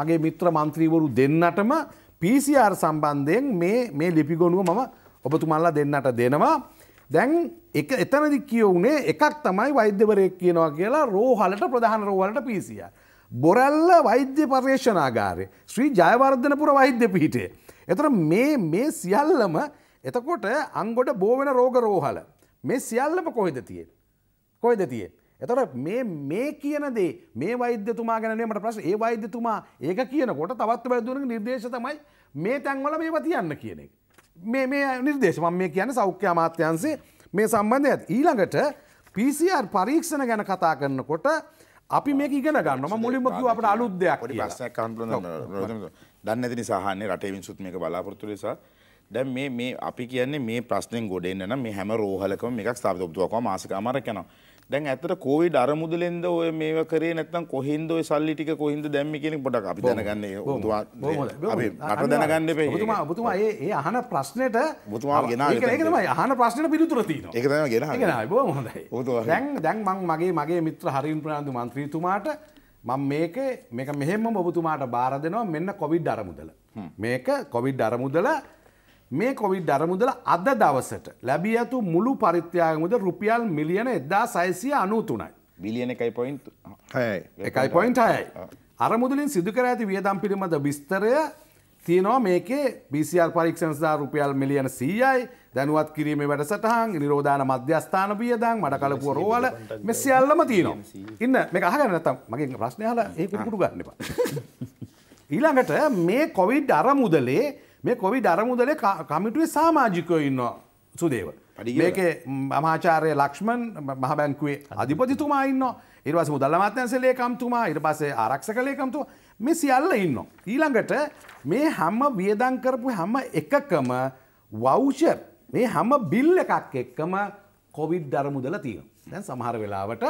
මගේ මිත්‍ර මන්ත්‍රීවරු දෙන්නටම පිසිR සම්බන්ධයෙන් මේ ලිපිගොනුව මම ඔබතුමල්ලා දෙන්නට දෙනවා. දැන් එතනදි කියවුනේ එකක් තමයි වෛද්‍යවරයෙක් කියනවා කියලා රෝහලට ප්‍රධාන රෝහලට පිසිය. බොරැල්ල වෛද්‍ය පර්යේෂනාගාරය ශ්‍රී ජයවර්ධනපුර වෛද්‍ය පිහිටේ. එතන මේ මේ සියල්ලම එතකොට අංගොඩ බෝවෙන රෝග රෝහල. මේ සියල්ලම කොහෙද තියෙන්. කොයිද තියෙන්. එතට මේ මේ කියනදේ මේ වෛද්‍යතුමා ගැනීමට ප්‍රශ් ඒ වෛද්‍යතුමා ඒක කියනකොට තවත් වැදුරන නිර්දේශ තමයි මේ තැන්වල මේ තියන්න කියන එක. මේ මේ නිර්දේශමන් මේ කියන සෞඛ්‍ය අමාත්‍යන්සේ මේ සම්බන්ධය ඇත් ඊළඟට PCR පරීක්ෂණ ගැන කතා කරන්නකොට අපි මේ ඉගෙන ගන්නම මුලින්මකිව අපට අලුත් දෙයක් ප්‍රස්සයක් කන්ල දන්න ඇති සාහන්නේ රටේවින්සුත් මේක බලාපොරතු නිසා දැන් මේ මේ අපි කියන්නේ මේ ප්‍රශ්නෙන් ගොඩ එන්න නම් මේ හැම රෝහලකම මේකක් ස්ථාපිත ඔබතුමාකම මාසික අමාරක් යනවා දැන් ඇත්තට කොවිඩ් අරමුදලෙන්ද ඔය මේව කරේ නැත්නම් කොහින්ද ඔය සල්ලි ටික කොහින්ද දැම්මේ කියන එක පොඩක් අපි දැනගන්න ඒ ඔබතුමා අපි මට දැනගන්න එපේ ඔබතුමා ඔබතුමා ඒ ඒ අහන ප්‍රශ්නෙට ඔබතුමා ගෙනාවේ ඒක තමයි අහන ප්‍රශ්නෙට පිළිතුර තියෙනවා ඒක තමයි ගෙනාවේ ගෙනාවේ බොහොම හොඳයි ඔබතුමා දැන් දැන් මම මගේ මගේ මිත්‍ර හරින් ප්‍රනාන්දු മന്ത്രിතුමාට මම මේක මේක මෙහෙම ඔබතුමාට බාර දෙනවා මෙන්න කොවිඩ් අරමුදල මේක කොවිඩ් අරමුදල මේ කොවිඩ් අරමුදල අද දවසට ලැබී ඇතු මුළු පරිත්‍යාගමුද රුපියල් මිලියන එදා සයිසිය අනූතුනයි. බිලියන එකයි පොයින්් එකයි පොයින්් හයයි. අරමුදලින් සිදුකර ඇති වියදම් පිළිබඳ විස්තරය තියනවා මේකේ BCR පරීක්ෂන්සා රුපියල් මිලියන සීයයි දැනුවත් කිරීම වැඩසටහන් නිරෝධාන මධ්‍යස්ථාන වියදන් මට කලපුුව රෝවල මෙසිියල්ලම තියනවා. ඉන්න මේ අහගන්නතම් මගේ ප්‍රශ්නයහල ඒ කුටු ගන්නවා. ඊළඟට මේ කොවිඩ් අරමුදලේ මේ කොවිඩ් අරමුදලේ කමිටුවේ සාමාජිකයෝ ඉන්නවා සුදේව. මේකේ මහාචාරය ලක්ෂ්මන් මහබැංකුවේ අධිපතිතුමා ඉන්න ඉරවස මුදල්ලමත්‍යන්සේ ලේකම්තුමා ඉට පසේ ආරක්ෂක ලේකම්තුමා මේ සියල්ල ඉන්න. ඊළඟට මේ හැම වියදං කරපු හැම එකකම වෞෂර් මේ හැම බිල් එකක් එක්කම කොවිඩ් ධරමුදල තියෙන. දැන් සමහර වෙලාවට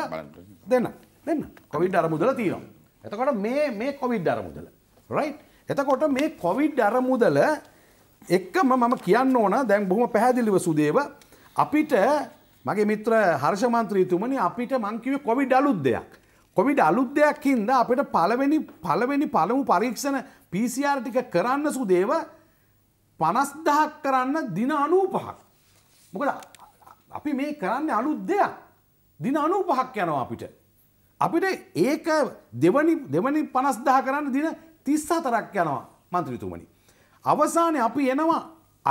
දෙන්න දෙන්න කොවිඩ් අරමුදල තියෙනවා. එතකොට මේ කොවිඩ් අරමුදල රයිට්. එතකොට මේ කොවිඩ් අරමුදල එක්කම මම කියන්න ඕන දැන් බොහොම පැහැදිලිව සුදේව අපිට මගේ මිත්‍ර හර්ෂමන්ත්‍රීතුමනි අපිට මංකිව කොවිඩ් අලුත් දෙයක්. කොවිඩ් අලුත් දෙයක් හින්ද අපිට පළවෙනි පළවෙනි පළමු පරීක්ෂණ PCR ටික කරන්න සුදේව 50000ක් කරන්න දින 95ක්. මොකද අපි මේ කරන්නේ අලුත් දෙයක්. දින 95ක් යනවා අපිට. අපිට ඒක දෙවනි දෙවනි 50000 කරන්න දින තිස්සහතරක් යනවා මන්ත්‍රීතුමනි. අවසානය අපි එනවා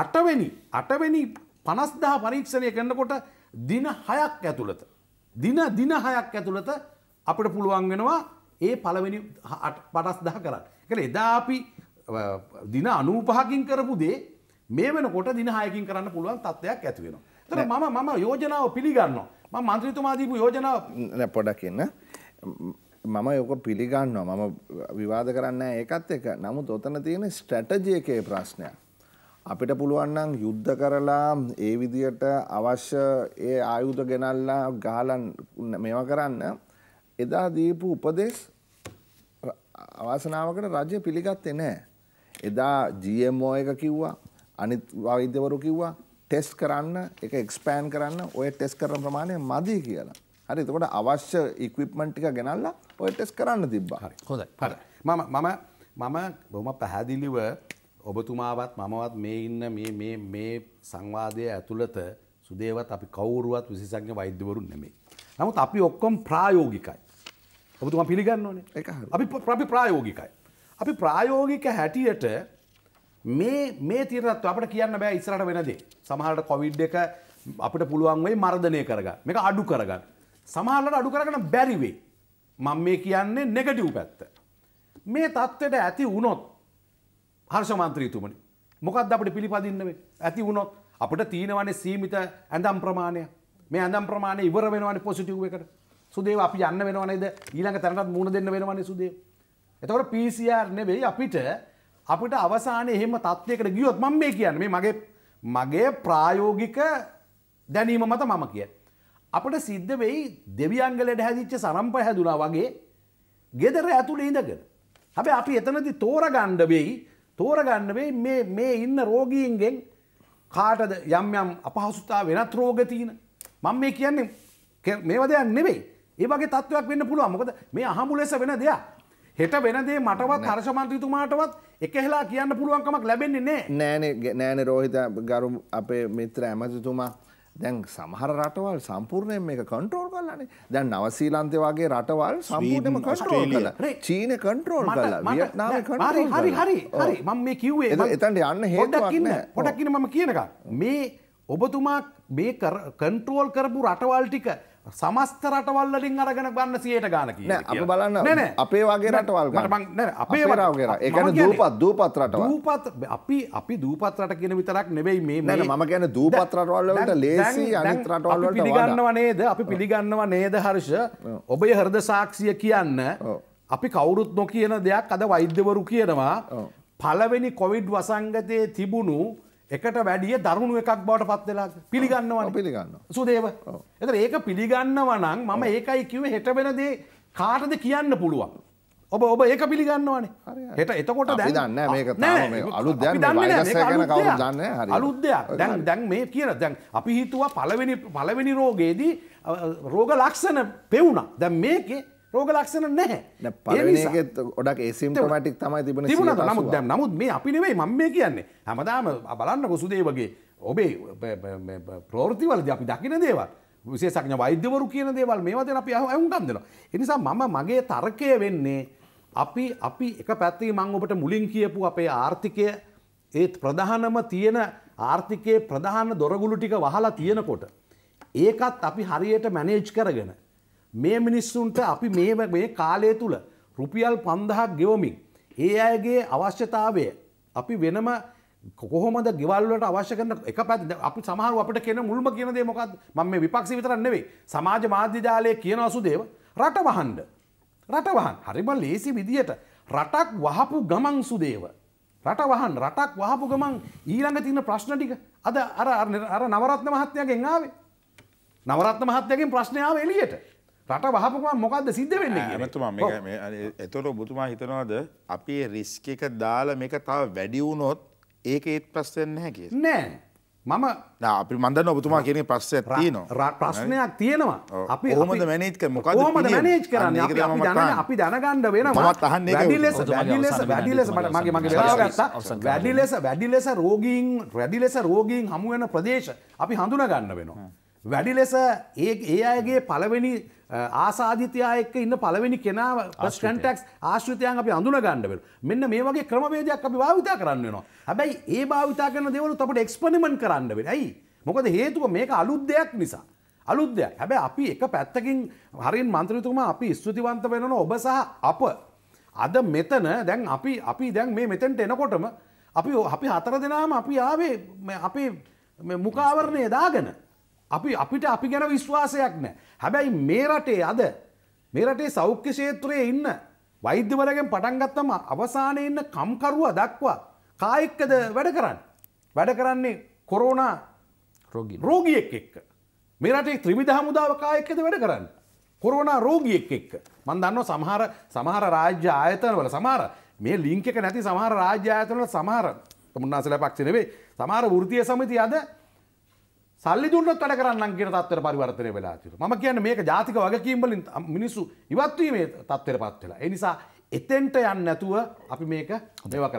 අටවැනි අටවැනි පනස්දා පරීක්ෂණය කරන්නකොට දින හයක් ඇතුළත. දින දින හයක් ඇතුළත අපට පුළුවන් වෙනවා ඒ පළවෙනි පටස්දහ කරන්න. කළ එදා අපි දින අනූපහකින් කරපු දේ මේ වෙනකොට දින හයකින් කරන්න පුළුවන් තත්ත්වයක් ඇති වෙනවා. තර මම මම යෝජනාව පිළිගන්නවා. මම මන්ත්‍රීතුමා දීපු යෝජනාව පොඩක් ඉන්න මම යොක පිළිගන්නවා මම විවාද කරන්න ඒකත් එක නමුත් ඔතන තියෙන ස්ට්‍රැටජයකේ ප්‍රශ්නයක්. අපිට පුළුවන්නන් යුද්ධ කරලා ඒ විදියට අවශ්‍ය ඒ ආයුධ ගෙනල්ලා ගාලන් මෙව කරන්න එදා දීපු උපදෙස් අවාසනාවකට රජය පිළිගත්තේ නෑ. එදා ජMෝ එක කිව්වා අනිත් වෛද්‍යවරු කිව්වා ටෙස් කරන්න එක එක්ස්පෑන් කරන්න ඔය ටෙස් කරන ප්‍රමාණය මදී කියලා. හරි එතකොට අවශ්‍ය ඉක්විප්මන්ට් ටික ගෙනල්ලා ඔය ටෙස්ට් කරන්න තිබ්බා. හරි. හොඳයි. හරි. මම මම මම බොහොම පැහැදිලිව ඔබතුමාවත් මමවත් මේ ඉන්න මේ මේ මේ සංවාදය ඇතුළත සුදේවත් අපි කවුරුවත් විශේෂඥ වෛද්‍යවරුන් නෙමෙයි. නමුත් අපි ඔක්කොම ප්‍රායෝගිකයි. ඔබතුමා පිළිගන්න ඕනේ. ඒක හරි. අපි අපි ප්‍රායෝගිකයි. අපි ප්‍රායෝගික හැටියට මේ මේ තීරණත්ව අපිට කියන්න බෑ ඉස්සරහට වෙන දේ. සමහරවිට කොවිඩ් එක අපිට පුළුවන් වෙයි මර්ධනය කරගන්න. මේක අඩු කරගන්න. සමහරලට අඩු කරගන්න බැරි වෙයි. මම මේ කියන්නේ නෙගටිව් පැත්ත. මේ தත්වෙට ඇති වුණොත් හර්ෂ මන්ත්‍රීතුමනි මොකක්ද අපිට පිළිපදින්න මේ? ඇති වුණොත් අපිට තියෙනවනේ සීමිත ඇඳම් ප්‍රමාණය. මේ ඇඳම් ප්‍රමාණය ඉවර වෙනවනේ පොසිටිව් එකට. සුදේව අපි යන්න වෙනව නේද? ඊළඟ තැනටත් මුණ දෙන්න වෙනවනේ සුදේව. එතකොට PCR නෙවෙයි අපිට අපිට අවසානයේ එහෙම තත්ත්වයකට ගියොත් මම මේ කියන්නේ මේ මගේ මගේ ප්‍රායෝගික දැනීම මත මම කියන්නේ අපට සිද්ධ වෙයි දෙවියන්ගලට හැදිච්ච සරම්ප හැදුනා වගේ ගෙදර ඇතුළ ඉඳගෙන. හැබැ අපි එතනති තෝරගණ්ඩ වෙයි තෝරගන්න වෙයි මේ ඉන්න රෝගීන්ගෙන් කාටද යම් යම් අපහසුතා වෙනත් රෝගතියන. මං මේ කියන්නේ මේව දෙයක් නෙවෙයි. ඒ වගේ තත්ත්වයක් වෙන්න පුළුවන් මොකද මේ අහමු ලෙස වෙන දෙයක්. හෙට වෙනදේ මටවත් හර්ෂමන්ත්‍රතුමාටවත් එකහලා කියන්න පුළුවන්කමක් ලැබෙන්නේ නෑ නෑන නෑන රෝහිත ගරුම් අපේ මිත්‍ර ඇමතිතුමා දැන් සමහර රටවල් සම්පූර්ණයෙන් මේක කන්ට්‍රෝල් කරලානේ. දැන් නවසීලන්තය වගේ රටවල් සම්පූර්ණයෙන්ම කන්ට්‍රෝල් කරලා. චීන කන්ට්‍රෝල් කරලා. වියට්නාම් කන්ට්‍රෝල් කරලා. හරි හරි හරි මම මේ කිව්වේ එතනට යන්න හේතුවක් නෑ. පොඩක් ඉන්න මම කියනකම් මේ ඔබතුමා මේ කන්ට්‍රෝල් කරපු රටවල් ටික සමස්ත රටවල්ලින් අරගෙන ගන්න සියයට ගානක බලන්න අපේ වගේ රටවල් අපේ වරාවගේ එකන දූපත් දූපත් රට දූපත් අපි අපි දූපත් රට කියන විතරක් නෙවෙයි මේ මම ගැන දූපත් රටවල්ලට ලේසි අනිත් රටවල් පිළිගන්නවා නේද අපි පිළිගන්නවා නේද හර්ෂ ඔබේ හරද සාක්ෂිය කියන්න අපි කවුරුත් නො කියන දෙයක් අද වෛද්‍යවරු කියනවා පළවෙනි කොවිඩ් වසංගතයේ තිබුණු එකට වැඩිය දරුණු එකක් බවට පත් වෙලා පිළිගන්නවා පිළිගන්න සුදේව එතර ඒක පිළිගන්නව නම් මම ඒකයි කිව්ව හෙට වෙනදේ කාටද කියන්න පුළුවන් ඔබ ඔබ ඒක පිළිගන්නවානේ හෙට එතකොට දැන් දන්න මේක තමයි අලුත් දෙයක් දන්න කවුරු දන්නේ හරි අලුත් දෙයක් දැන් දැන් මේ කියන දැන් අපි හිතුවා පළවෙනි පළවෙනි රෝගයේදී රෝග ලක්ෂණ පෙවුණා දැන් මේකේ රෝග ලක්ෂණ නැහැ ොඩක් ඒසිම්ටමටික් තමයි තිබන තිබුණ නමුත් දැම් නමුත් මේ අපි නෙවෙයි මම මේ කියන්නේ හැමදාම බලන්න කොසුදේ වගේ ඔබේ ප්‍රෝෘතිවලද අපි දකින දේවල් විශේෂක්ඥ වෛද්‍යවරු කියන දේවල් මේවතන අපි ඇවුන්කම් දෙෙන. එනිසා මම මගේ තර්කය වෙන්නේ අපි අපි එක පැත්ති මං ඔබට මුලින් කියපු අපේ ආර්ථිකය ඒත් ප්‍රධානම තියෙන ආර්ථිකයේ ප්‍රධාන දොරගුළු ටික වහලා තියෙනකොට. ඒකත් අපි හරියට මැනේජ් කරගෙන. මේ මිනිස්සුන්ට අපි මේ කාලය තුළ රුපියල් පන්දහක් ගෙවමින්. ඒ අයගේ අවශ්‍යතාවය අපි වෙනම කොහොමද ගෙවල්ලට අවශ්‍ය කරන එක පැත් අපි සමහර අපට කියන මුල්ම කියන දේ මොකක්ද මම මේ විපක්ෂ විතරක් නෙවෙයි සමාජ මාධ්‍ය ජාලය කියන අසුදේව රට වහන්න රට වහන් හරිම ලේසි විදියට රටක් වහපු ගමන් සුදේව රට වහන් රටක් වහපු ගමන් ඊළඟ තියෙන ප්‍රශ්න ටික අද අර අර නවරත්න මහත්තයාගෙන් ආවේ නවරත්න මහත්තයාගෙන් ප්‍රශ්නය ආවේ එළියට රට වහපුවා මොකක්ද සිද්ධ වෙන්න ඇමතුමා එතොට බුතුමා හිතනවාද අපේ රිස්ක එක දාල මේක තව වැඩිවුණොත් ඒක ඒත් ප්‍රස්වෙන්න හැකි නෑ මම අපි මන්දන්න ඔබතුමා කියෙන ප්‍රස්ස තියනවා ප්‍රශ්නයක් තියෙනවා අපි හොමද මැනේජ්ක මොක හොමද මනේජ් කරන්න අපි දැනගණ්ඩ වෙන මත් අහන්න වැඩිලෙස වැඩිලෙස මගේ මගේ වැඩිලෙස වැඩිලෙස රෝගීන් රැඩිලෙස රෝගීන් හමුවෙන ප්‍රදේශ අපි හඳුන ගන්න වෙනවා. වැඩි ලෙස ඒ ඒ අයගේ පළවෙනි ආසාධිතයා එක්ක ඉන්න පළවෙනි කෙනාව ස්ටන්ටක්ස් ආශ්‍රතයන් අපි අඳුන ගණ්ඩවල මෙන්න මේ වගේ ක්‍රමවේදයක් අපි භාවිතා කරන්න නවා හැබැයි ඒ භාවිතා කරන දෙවලු අපට එක්ස්පනිමන් කරන්න වෙනයි මොකද හේතුව මේක අලුද්දයක් නිසා අලුද්දයක් හැබැ අපි එක පැත්තකින් හරින් මන්ත්‍රතුමා අපි ස්තුතිවන්ත වෙනන ඔබ සහ අප අද මෙතන දැන් අපි අපි දැන් මේ මෙතැන්ට එනකොටම අපි අපි හතර දෙනාම අපි ආවේ අපේ මුකාවරණය දාගෙන අපි අපිට අපි ගැන විශ්වාසයක් නෑ. හැබැයි මේ රටේ අද මේ රටේ සෞඛ්‍ය ශේත්‍රයේ ඉන්න වෛද්‍යවරගෙන් පටන්ගත්තම අවසානය ඉන්න කම්කරුව දක්වා කායෙක්කද වැඩ කරන්න. වැඩ කරන්නේ කොරෝනා රෝගියෙක් එක්ක. මේ රටේ ත්‍රිවිධ හමුදාව කායෙක්කද වැඩ කරන්න. කොරෝනා රෝගියෙක් එක්ක. මන් දන්න සමහර සමහර රාජ්‍ය ආයතනවල සමහර මේ ලිංක එක නැති සමහර රාජ්‍ය ආයතනවල සමහර මුන්නාසල පක්ෂ නෙවෙයි සමහර වෘත්තීය සමිති අද සල්ලි දුන්නොත් වැඩ කරන්නම් කියන තත්ත්වයට පරිවර්තනය වෙලා තියෙනවා. මම කියන්නේ මේක ජාතික වගකීම් වලින් මිනිස්සු ඉවත් වීමේ තත්ත්වයටපත් වෙලා. ඒ නිසා එතෙන්ට යන්නේ නැතුව අපි මේක මේවා